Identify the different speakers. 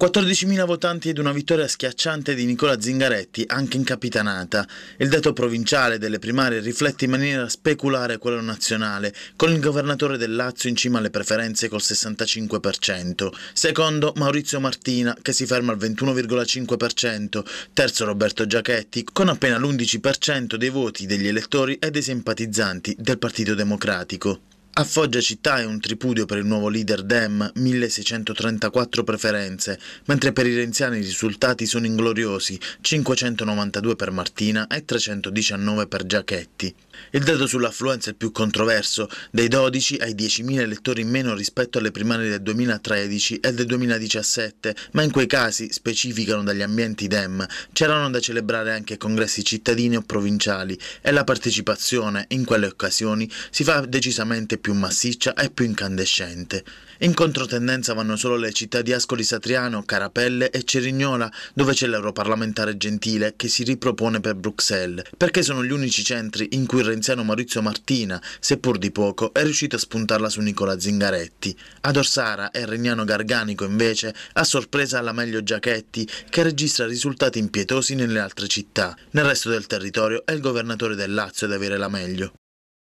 Speaker 1: 14.000 votanti ed una vittoria schiacciante di Nicola Zingaretti, anche in capitanata. Il dato provinciale delle primarie riflette in maniera speculare quello nazionale, con il governatore del Lazio in cima alle preferenze col 65%, secondo Maurizio Martina che si ferma al 21,5%, terzo Roberto Giachetti con appena l'11% dei voti degli elettori e dei simpatizzanti del Partito Democratico. A Foggia città è un tripudio per il nuovo leader Dem, 1634 preferenze, mentre per i renziani i risultati sono ingloriosi, 592 per Martina e 319 per Giachetti. Il dato sull'affluenza è più controverso, dai 12 ai 10.000 elettori in meno rispetto alle primarie del 2013 e del 2017, ma in quei casi, specificano dagli ambienti Dem, c'erano da celebrare anche congressi cittadini o provinciali e la partecipazione in quelle occasioni si fa decisamente più più massiccia e più incandescente. In controtendenza vanno solo le città di Ascoli Satriano, Carapelle e Cerignola, dove c'è l'europarlamentare Gentile che si ripropone per Bruxelles, perché sono gli unici centri in cui il renziano Maurizio Martina, seppur di poco, è riuscito a spuntarla su Nicola Zingaretti. Ad Orsara e Regnano Garganico, invece, a sorpresa alla meglio Giachetti, che registra risultati impietosi nelle altre città. Nel resto del territorio è il governatore del Lazio ad avere la meglio.